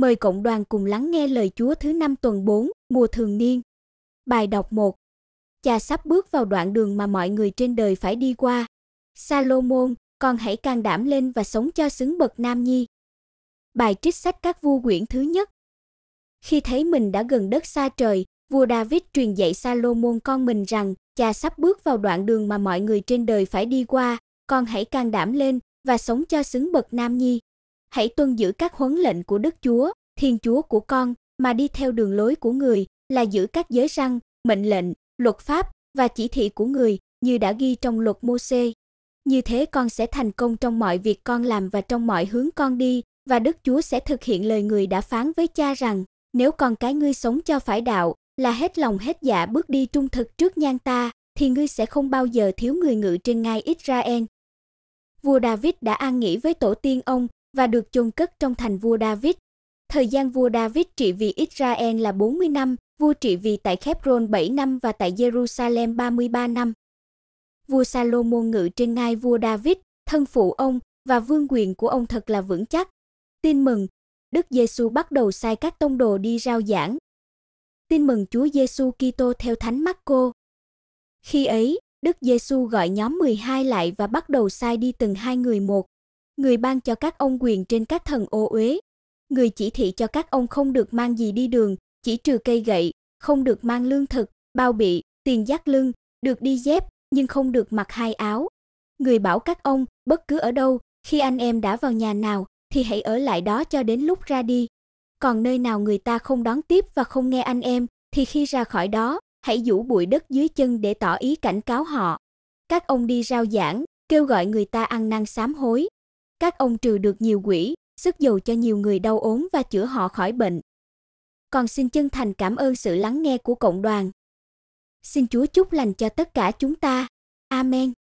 Mời cộng đoàn cùng lắng nghe lời Chúa thứ năm tuần 4, mùa thường niên. Bài đọc 1. Cha sắp bước vào đoạn đường mà mọi người trên đời phải đi qua. Salomon, con hãy can đảm lên và sống cho xứng bậc nam nhi. Bài trích sách các vua quyển thứ nhất. Khi thấy mình đã gần đất xa trời, vua David truyền dạy Salomon con mình rằng, cha sắp bước vào đoạn đường mà mọi người trên đời phải đi qua, con hãy can đảm lên và sống cho xứng bậc nam nhi hãy tuân giữ các huấn lệnh của Đức Chúa, Thiên Chúa của con, mà đi theo đường lối của người, là giữ các giới răn, mệnh lệnh, luật pháp và chỉ thị của người, như đã ghi trong luật mô Môsê. Như thế con sẽ thành công trong mọi việc con làm và trong mọi hướng con đi, và Đức Chúa sẽ thực hiện lời người đã phán với cha rằng: Nếu con cái ngươi sống cho phải đạo, là hết lòng hết dạ bước đi trung thực trước nhan ta, thì ngươi sẽ không bao giờ thiếu người ngự trên ngai Israel. Vua David đã an nghỉ với tổ tiên ông và được chôn cất trong thành vua David. Thời gian vua David trị vì Israel là 40 năm, vua trị vì tại Khebron 7 năm và tại Jerusalem 33 năm. Vua Salomon ngự trên ngai vua David, thân phụ ông và vương quyền của ông thật là vững chắc. Tin mừng, Đức Giêsu bắt đầu sai các tông đồ đi rao giảng. Tin mừng Chúa Giêsu Kitô theo Thánh Marco. Khi ấy, Đức Giêsu gọi nhóm 12 lại và bắt đầu sai đi từng hai người một, người ban cho các ông quyền trên các thần ô uế, người chỉ thị cho các ông không được mang gì đi đường, chỉ trừ cây gậy, không được mang lương thực, bao bị, tiền dắt lưng, được đi dép, nhưng không được mặc hai áo. Người bảo các ông, bất cứ ở đâu, khi anh em đã vào nhà nào thì hãy ở lại đó cho đến lúc ra đi. Còn nơi nào người ta không đón tiếp và không nghe anh em thì khi ra khỏi đó, hãy dũ bụi đất dưới chân để tỏ ý cảnh cáo họ. Các ông đi rao giảng, kêu gọi người ta ăn năn sám hối, các ông trừ được nhiều quỷ, sức dầu cho nhiều người đau ốm và chữa họ khỏi bệnh. Còn xin chân thành cảm ơn sự lắng nghe của cộng đoàn. Xin Chúa chúc lành cho tất cả chúng ta. Amen.